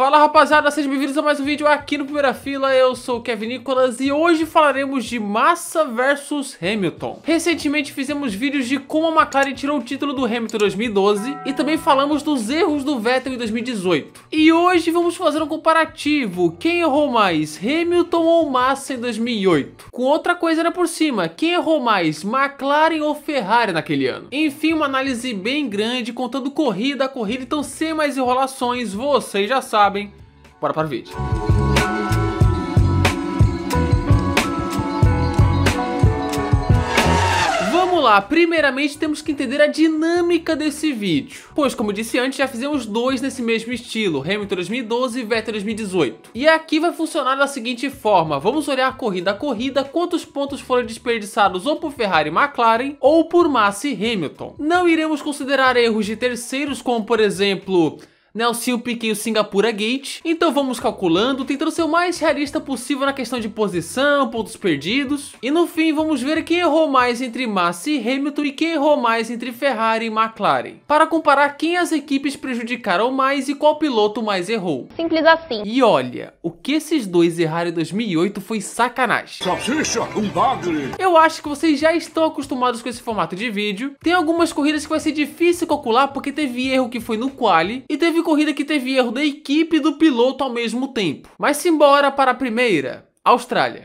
Fala rapaziada, sejam bem-vindos a mais um vídeo aqui no Primeira Fila, eu sou o Kevin Nicolas e hoje falaremos de Massa versus Hamilton. Recentemente fizemos vídeos de como a McLaren tirou o título do Hamilton 2012 e também falamos dos erros do Vettel em 2018. E hoje vamos fazer um comparativo, quem errou mais, Hamilton ou Massa em 2008? Com outra coisa né, por cima, quem errou mais, McLaren ou Ferrari naquele ano? Enfim, uma análise bem grande, contando corrida a corrida, então sem mais enrolações, vocês já sabem sabem. Bora para o vídeo. Vamos lá, primeiramente temos que entender a dinâmica desse vídeo. Pois, como disse antes, já fizemos dois nesse mesmo estilo, Hamilton 2012 e Vettel 2018. E aqui vai funcionar da seguinte forma, vamos olhar corrida a corrida quantos pontos foram desperdiçados ou por Ferrari e McLaren ou por Massa e Hamilton. Não iremos considerar erros de terceiros como, por exemplo, né, o e o Singapura é Gate. Então vamos calculando, tentando ser o mais realista possível na questão de posição, pontos perdidos. E no fim vamos ver quem errou mais entre Massa e Hamilton e quem errou mais entre Ferrari e McLaren. Para comparar quem as equipes prejudicaram mais e qual piloto mais errou. Simples assim. E olha, o que esses dois erraram em 2008 foi sacanagem. Salsicha, um bagre. Eu acho que vocês já estão acostumados com esse formato de vídeo. Tem algumas corridas que vai ser difícil calcular porque teve erro que foi no quali e teve corrida que teve erro da equipe e do piloto ao mesmo tempo. Mas simbora para a primeira, Austrália.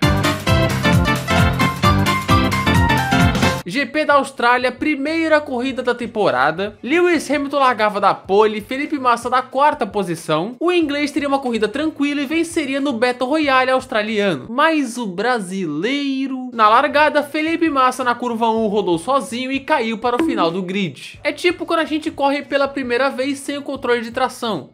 GP da Austrália, primeira corrida da temporada. Lewis Hamilton largava da pole, Felipe Massa da quarta posição. O inglês teria uma corrida tranquila e venceria no Battle Royale australiano. Mas o brasileiro... Na largada, Felipe Massa na curva 1 rodou sozinho e caiu para o final do grid. É tipo quando a gente corre pela primeira vez sem o controle de tração.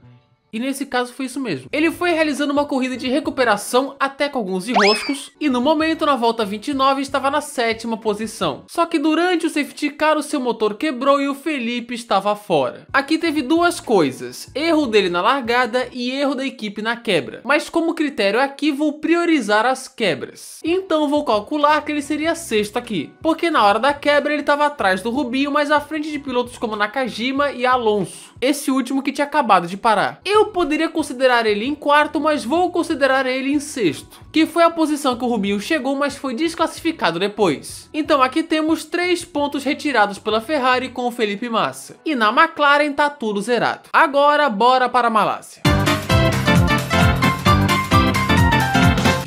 E nesse caso foi isso mesmo. Ele foi realizando uma corrida de recuperação até com alguns enroscos e no momento na volta 29 estava na sétima posição. Só que durante o safety car o seu motor quebrou e o Felipe estava fora. Aqui teve duas coisas, erro dele na largada e erro da equipe na quebra. Mas como critério aqui vou priorizar as quebras. Então vou calcular que ele seria sexto aqui, porque na hora da quebra ele estava atrás do Rubinho, mas à frente de pilotos como Nakajima e Alonso. Esse último que tinha acabado de parar. Eu eu poderia considerar ele em quarto, mas vou considerar ele em sexto, que foi a posição que o Rubinho chegou, mas foi desclassificado depois. Então aqui temos três pontos retirados pela Ferrari com o Felipe Massa. E na McLaren tá tudo zerado. Agora bora para a Malásia.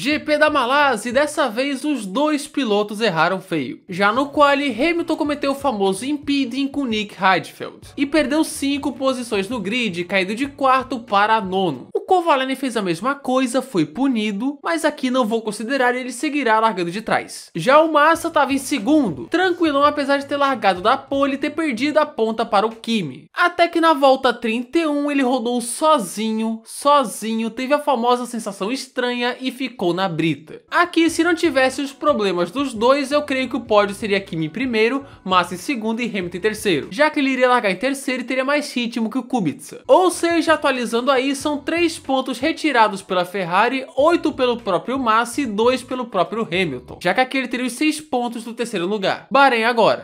GP é da Malásia e dessa vez os dois pilotos erraram feio. Já no quali, Hamilton cometeu o famoso impeding com Nick Heidfeld e perdeu 5 posições no grid, caindo de quarto para nono. Kovalainen fez a mesma coisa, foi punido, mas aqui não vou considerar e ele seguirá largando de trás. Já o Massa estava em segundo, tranquilão apesar de ter largado da pole e ter perdido a ponta para o Kimi. Até que na volta 31 ele rodou sozinho, sozinho, teve a famosa sensação estranha e ficou na brita. Aqui se não tivesse os problemas dos dois, eu creio que o pódio seria Kimi em primeiro, Massa em segundo e Hamilton em terceiro, já que ele iria largar em terceiro e teria mais ritmo que o Kubica. Ou seja, atualizando aí, são três 6 pontos retirados pela Ferrari, 8 pelo próprio Massa e 2 pelo próprio Hamilton, já que aqui ele teria os 6 pontos do terceiro lugar. Bahrein agora.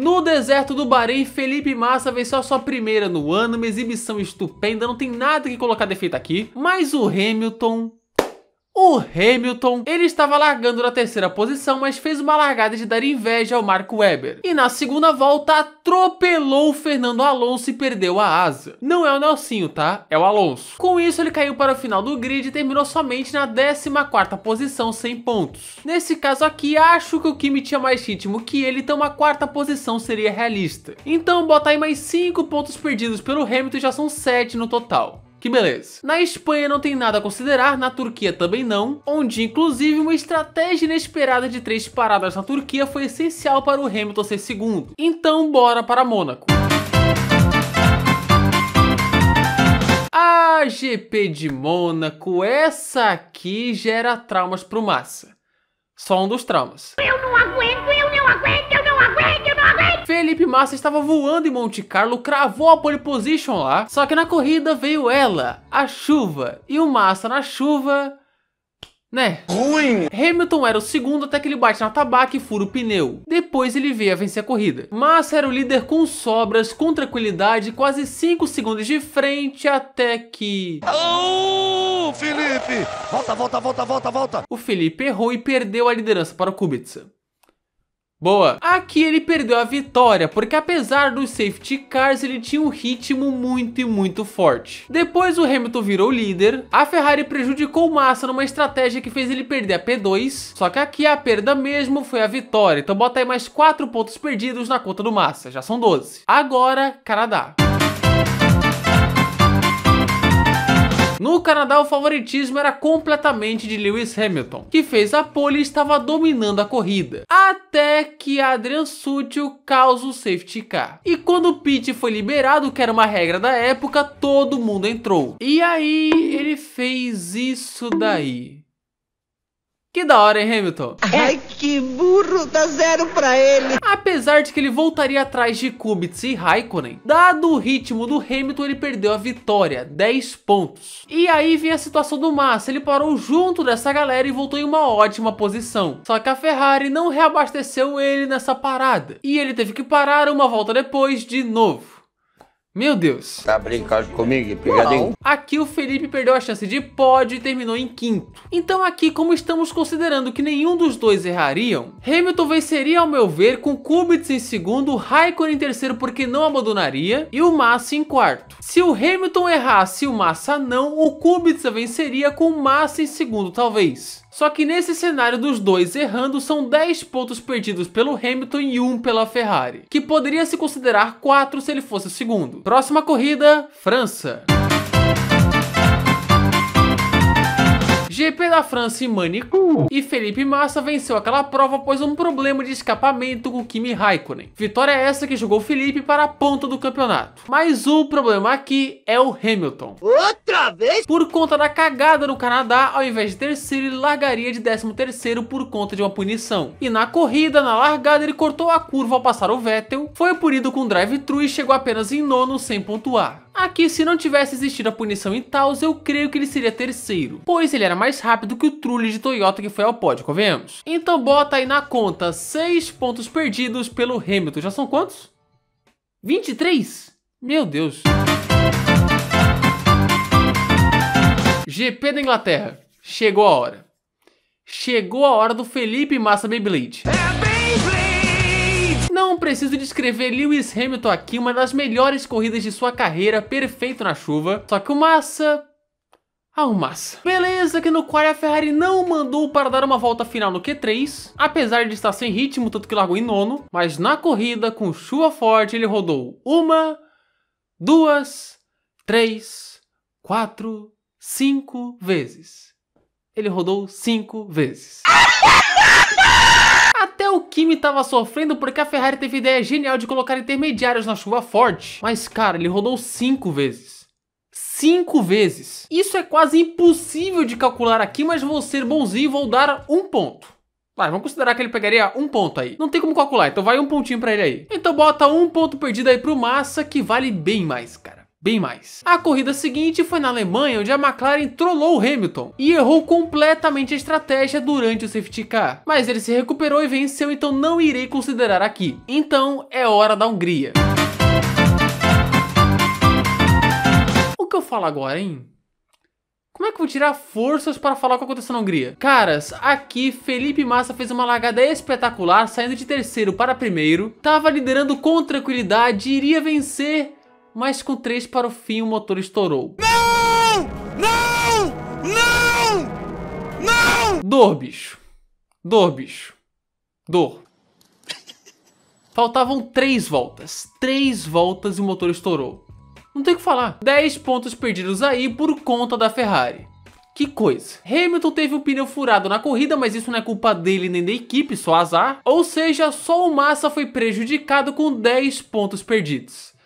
No deserto do Bahrein, Felipe Massa venceu a sua primeira no ano, uma exibição estupenda, não tem nada que colocar defeito aqui, mas o Hamilton o Hamilton, ele estava largando na terceira posição, mas fez uma largada de dar inveja ao Mark Webber. E na segunda volta, atropelou o Fernando Alonso e perdeu a asa. Não é o Nelsinho, tá? É o Alonso. Com isso, ele caiu para o final do grid e terminou somente na 14ª posição, sem pontos. Nesse caso aqui, acho que o Kimi tinha mais ritmo que ele, então uma quarta posição seria realista. Então, botar aí mais 5 pontos perdidos pelo Hamilton já são 7 no total. Que beleza. Na Espanha não tem nada a considerar, na Turquia também não, onde inclusive uma estratégia inesperada de três paradas na Turquia foi essencial para o Hamilton ser segundo. Então bora para Mônaco. A GP de Mônaco, essa aqui gera traumas pro Massa. Só um dos traumas. Eu não aguento, eu não aguento! Felipe Massa estava voando em Monte Carlo, cravou a pole position lá, só que na corrida veio ela, a chuva, e o Massa na chuva né? Ruim! Hamilton era o segundo até que ele bate na tabaca e fura o pneu. Depois ele veio a vencer a corrida. Massa era o líder com sobras, com tranquilidade, quase 5 segundos de frente até que... Oh, Felipe! Volta, volta, volta, volta, volta! O Felipe errou e perdeu a liderança para o Kubica. Boa. Aqui ele perdeu a vitória, porque apesar dos safety cars, ele tinha um ritmo muito e muito forte. Depois o Hamilton virou líder, a Ferrari prejudicou Massa numa estratégia que fez ele perder a P2, só que aqui a perda mesmo foi a vitória, então bota aí mais 4 pontos perdidos na conta do Massa, já são 12. Agora, Canadá. No Canadá, o favoritismo era completamente de Lewis Hamilton, que fez a pole e estava dominando a corrida. Até que Adrian Sutil causa o safety car. E quando o pit foi liberado, que era uma regra da época, todo mundo entrou. E aí ele fez isso daí. Que da hora, hein, Hamilton? Ai, é. que burro, dá zero pra ele. Apesar de que ele voltaria atrás de Kubica e Raikkonen, dado o ritmo do Hamilton, ele perdeu a vitória, 10 pontos. E aí vem a situação do Massa, ele parou junto dessa galera e voltou em uma ótima posição. Só que a Ferrari não reabasteceu ele nessa parada, e ele teve que parar uma volta depois de novo. Meu Deus. Tá brincando comigo, pegadinho? Aqui o Felipe perdeu a chance de pódio e terminou em quinto. Então aqui, como estamos considerando que nenhum dos dois errariam, Hamilton venceria, ao meu ver, com Kubitz em segundo, Raikkonen em terceiro porque não abandonaria e o Massa em quarto. Se o Hamilton errasse e o Massa não, o Kubitz venceria com o Massa em segundo, talvez. Só que nesse cenário dos dois errando, são 10 pontos perdidos pelo Hamilton e 1 pela Ferrari, que poderia se considerar 4 se ele fosse o segundo. Próxima corrida, França. GP da França em Manicou. Uh. E Felipe Massa venceu aquela prova após um problema de escapamento com Kimi Raikkonen. Vitória é essa que jogou Felipe para a ponta do campeonato. Mas o problema aqui é o Hamilton. Outra vez? Por conta da cagada no Canadá, ao invés de terceiro, ele largaria de décimo terceiro por conta de uma punição. E na corrida, na largada, ele cortou a curva ao passar o Vettel, foi punido com drive-thru e chegou apenas em nono sem pontuar. Aqui, se não tivesse existido a punição em Taos, eu creio que ele seria terceiro, pois ele era mais rápido que o Trulli de Toyota que foi ao pódio, convenhamos. Então bota aí na conta 6 pontos perdidos pelo Hamilton. Já são quantos? 23? Meu Deus. GP da Inglaterra. Chegou a hora. Chegou a hora do Felipe Massa Beyblade não preciso descrever Lewis Hamilton aqui, uma das melhores corridas de sua carreira, perfeito na chuva. Só que o Massa ao massa. Beleza que no qual a Ferrari não mandou para dar uma volta final no Q3, apesar de estar sem ritmo, tanto que largou em nono, mas na corrida, com chuva forte, ele rodou uma, duas, três, quatro, cinco vezes. Ele rodou cinco vezes o Kimi tava sofrendo porque a Ferrari teve ideia genial de colocar intermediários na chuva forte. Mas, cara, ele rodou cinco vezes cinco vezes. Isso é quase impossível de calcular aqui, mas vou ser bonzinho e vou dar um ponto. Vai, vamos considerar que ele pegaria um ponto aí. Não tem como calcular, então vai um pontinho pra ele aí. Então bota um ponto perdido aí pro Massa, que vale bem mais, cara bem mais. A corrida seguinte foi na Alemanha, onde a McLaren trollou o Hamilton e errou completamente a estratégia durante o safety car, mas ele se recuperou e venceu, então não irei considerar aqui. Então é hora da Hungria. O que eu falo agora, hein? Como é que eu vou tirar forças para falar o que aconteceu na Hungria? Caras, aqui Felipe Massa fez uma largada espetacular, saindo de terceiro para primeiro, tava liderando com tranquilidade, iria vencer, mas com três para o fim o motor estourou. Não! Não! Não! Não! Dor, bicho. Dor, bicho. Dor. Faltavam três voltas. Três voltas e o motor estourou. Não tem o que falar. 10 pontos perdidos aí por conta da Ferrari. Que coisa. Hamilton teve um pneu furado na corrida, mas isso não é culpa dele nem da equipe, só azar. Ou seja, só o Massa foi prejudicado com 10 pontos perdidos.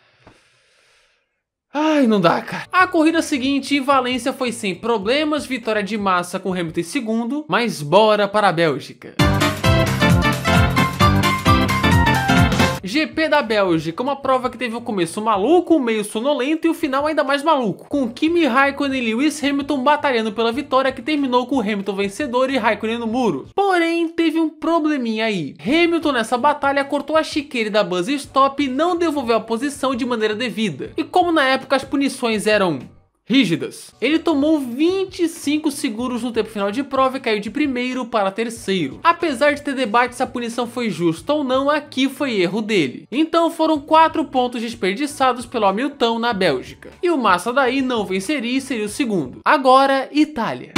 Ai, não dá, cara. A corrida seguinte em Valência foi sem problemas, vitória de massa com Hamilton em segundo, mas bora para a Bélgica. GP da Bélgica, uma prova que teve o um começo maluco, o um meio sonolento e o um final ainda mais maluco, com Kimi Raikkonen e Lewis Hamilton batalhando pela vitória que terminou com Hamilton vencedor e Raikkonen no muro. Porém, teve um probleminha aí. Hamilton nessa batalha cortou a chiqueira da Buzz Stop e não devolveu a posição de maneira devida. E como na época as punições eram rígidas, ele tomou 25 seguros no tempo final de prova e caiu de primeiro para terceiro. Apesar de ter debate se a punição foi justa ou não, aqui foi erro dele. Então foram 4 pontos desperdiçados pelo Hamilton na Bélgica. E o Massa daí não venceria e seria o segundo. Agora, Itália.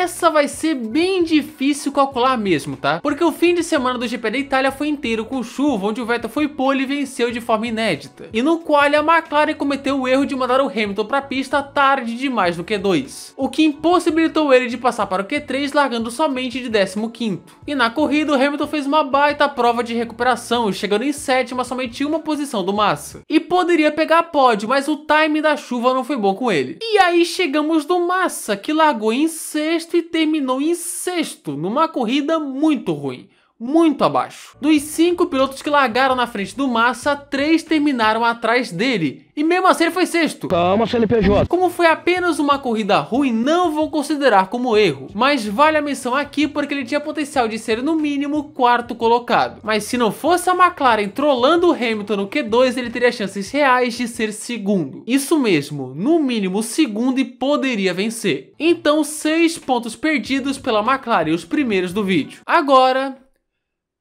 essa vai ser bem difícil calcular mesmo, tá? Porque o fim de semana do GP da Itália foi inteiro com chuva, onde o Vettel foi pole e venceu de forma inédita. E no qual a McLaren cometeu o erro de mandar o Hamilton para a pista tarde demais no Q2, o que impossibilitou ele de passar para o Q3 largando somente de 15º. E na corrida o Hamilton fez uma baita prova de recuperação, chegando em sétima somente uma posição do Massa. E poderia pegar pódio, mas o time da chuva não foi bom com ele. E aí chegamos no Massa, que largou em sexto Piastri terminou em sexto numa corrida muito ruim muito abaixo. Dos cinco pilotos que largaram na frente do Massa, três terminaram atrás dele. E mesmo assim ele foi sexto. Calma, CNPJ. Como foi apenas uma corrida ruim, não vou considerar como erro. Mas vale a menção aqui porque ele tinha potencial de ser no mínimo quarto colocado. Mas se não fosse a McLaren trollando o Hamilton no Q2, ele teria chances reais de ser segundo. Isso mesmo, no mínimo segundo e poderia vencer. Então seis pontos perdidos pela McLaren, os primeiros do vídeo. Agora,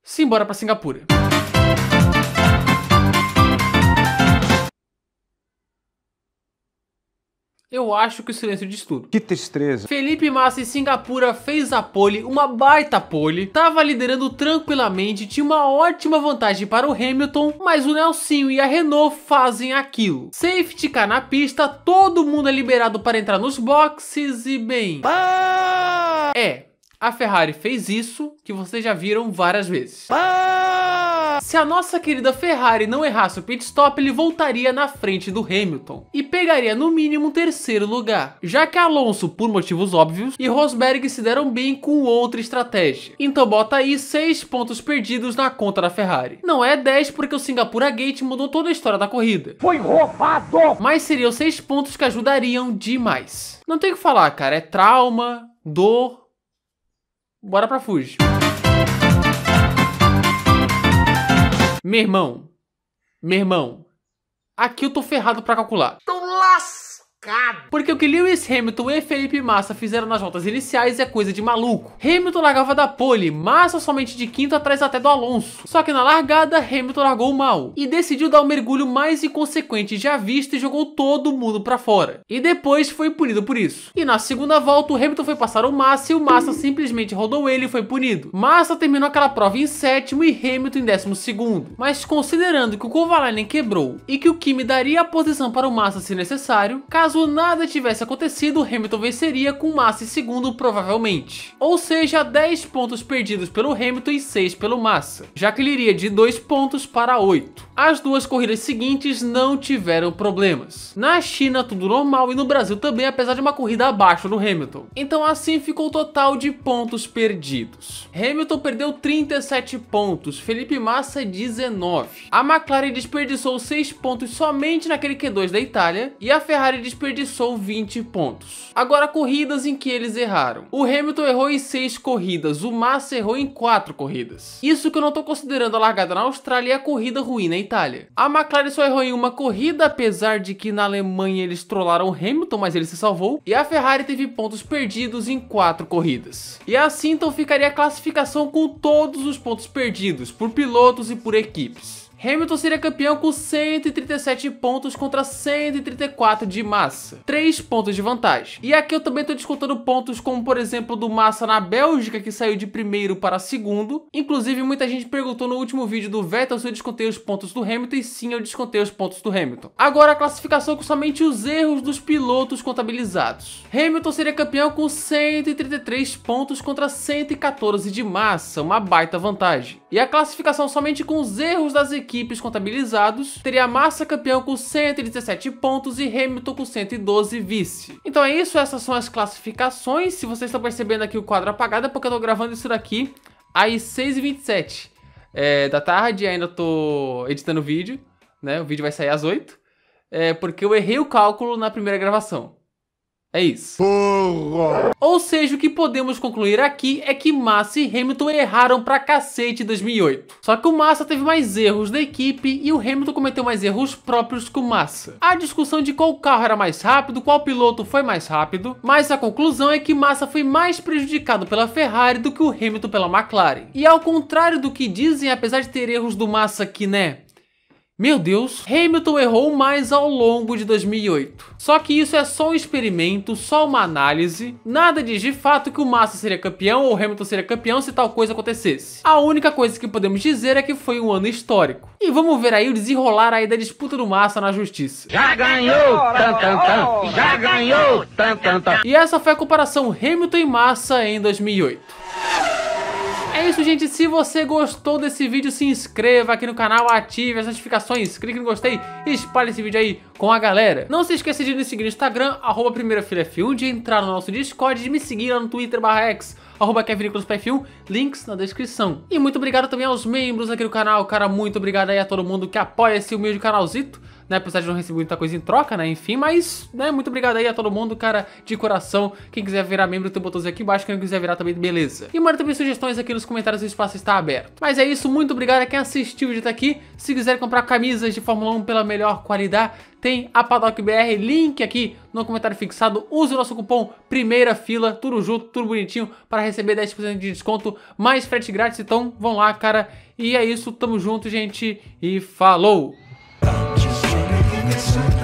simbora para Singapura. Eu acho que o silêncio diz tudo. Que tristeza. Felipe Massa em Singapura fez a pole, uma baita pole, tava liderando tranquilamente, tinha uma ótima vantagem para o Hamilton, mas o Nelsinho e a Renault fazem aquilo. Safety car na pista, todo mundo é liberado para entrar nos boxes e bem... Ah! É, a Ferrari fez isso que vocês já viram várias vezes. Ah! Se a nossa querida Ferrari não errasse o pit stop, ele voltaria na frente do Hamilton e pegaria no mínimo um terceiro lugar, já que Alonso, por motivos óbvios, e Rosberg se deram bem com outra estratégia. Então bota aí 6 pontos perdidos na conta da Ferrari. Não é 10 porque o Singapura Gate mudou toda a história da corrida. Foi roubado! Mas seriam 6 pontos que ajudariam demais. Não tem o que falar, cara, é trauma, dor, Bora pra Fuji. Meu irmão, meu irmão, aqui eu tô ferrado pra calcular. Então lascado. Porque o que Lewis Hamilton e Felipe Massa fizeram nas voltas iniciais é coisa de maluco. Hamilton largava da pole, Massa somente de quinto atrás até do Alonso. Só que na largada, Hamilton largou mal e decidiu dar o um mergulho mais inconsequente já visto e jogou todo mundo para fora. E depois foi punido por isso. E na segunda volta, o Hamilton foi passar o Massa e o Massa simplesmente rodou ele e foi punido. Massa terminou aquela prova em sétimo e Hamilton em décimo segundo. Mas considerando que o Kovalainen quebrou e que o Kimi daria a posição para o Massa se necessário, caso Caso nada tivesse acontecido, Hamilton venceria com Massa em segundo provavelmente. Ou seja, 10 pontos perdidos pelo Hamilton e 6 pelo Massa, já que ele iria de 2 pontos para 8. As duas corridas seguintes não tiveram problemas. Na China tudo normal e no Brasil também, apesar de uma corrida abaixo do Hamilton. Então assim ficou o total de pontos perdidos. Hamilton perdeu 37 pontos, Felipe Massa 19. A McLaren desperdiçou 6 pontos somente naquele Q2 da Itália e a Ferrari desperdiçou desperdiçou 20 pontos. Agora corridas em que eles erraram. O Hamilton errou em 6 corridas, o Massa errou em 4 corridas. Isso que eu não estou considerando a largada na Austrália e é a corrida ruim na Itália. A McLaren só errou em uma corrida, apesar de que na Alemanha eles trollaram o Hamilton, mas ele se salvou. E a Ferrari teve pontos perdidos em 4 corridas. E assim então ficaria a classificação com todos os pontos perdidos, por pilotos e por equipes. Hamilton seria campeão com 137 pontos contra 134 de Massa. 3 pontos de vantagem. E aqui eu também estou descontando pontos como, por exemplo, do Massa na Bélgica, que saiu de primeiro para segundo. Inclusive, muita gente perguntou no último vídeo do Vettel se eu descontei os pontos do Hamilton, e sim, eu descontei os pontos do Hamilton. Agora, a classificação com somente os erros dos pilotos contabilizados. Hamilton seria campeão com 133 pontos contra 114 de Massa, uma baita vantagem. E a classificação somente com os erros das equipes equipes contabilizados, teria Massa campeão com 117 pontos e Hamilton com 112 vice. Então é isso, essas são as classificações. Se vocês estão percebendo aqui o quadro apagado é porque eu tô gravando isso daqui às 6h27 é, da tarde, ainda tô editando o vídeo, né? O vídeo vai sair às 8 é, porque eu errei o cálculo na primeira gravação. É isso. Porra. Ou seja, o que podemos concluir aqui é que Massa e Hamilton erraram pra cacete em 2008. Só que o Massa teve mais erros da equipe e o Hamilton cometeu mais erros próprios com o Massa. A discussão de qual carro era mais rápido, qual piloto foi mais rápido, mas a conclusão é que Massa foi mais prejudicado pela Ferrari do que o Hamilton pela McLaren. E ao contrário do que dizem, apesar de ter erros do Massa que, né, meu Deus, Hamilton errou mais ao longo de 2008. Só que isso é só um experimento, só uma análise. Nada diz de fato que o Massa seria campeão ou Hamilton seria campeão se tal coisa acontecesse. A única coisa que podemos dizer é que foi um ano histórico. E vamos ver aí o desenrolar aí da disputa do Massa na justiça. Já ganhou! Tan, tan, tan. Já ganhou! Tan, tan, tan. E essa foi a comparação Hamilton e Massa em 2008. É isso, gente. Se você gostou desse vídeo, se inscreva aqui no canal, ative as notificações, clique no gostei e espalhe esse vídeo aí com a galera. Não se esqueça de nos seguir no Instagram, arroba 1 de entrar no nosso Discord, de me seguir lá no Twitter, barra X, arroba 1 links na descrição. E muito obrigado também aos membros aqui do canal, cara, muito obrigado aí a todo mundo que apoia esse humilde canalzito né? Apesar de não receber muita coisa em troca, né? Enfim, mas, né? Muito obrigado aí a todo mundo, cara, de coração. Quem quiser virar membro, tem um botãozinho aqui embaixo. Quem quiser virar também, beleza. E manda também sugestões aqui nos comentários, o espaço está aberto. Mas é isso, muito obrigado a quem assistiu de até aqui. Se quiser comprar camisas de Fórmula 1 pela melhor qualidade, tem a Paddock BR, link aqui no comentário fixado. Use o nosso cupom Primeira Fila, tudo junto, tudo bonitinho, para receber 10% de desconto, mais frete grátis. Então vão lá, cara. E é isso, tamo junto, gente, e falou! it's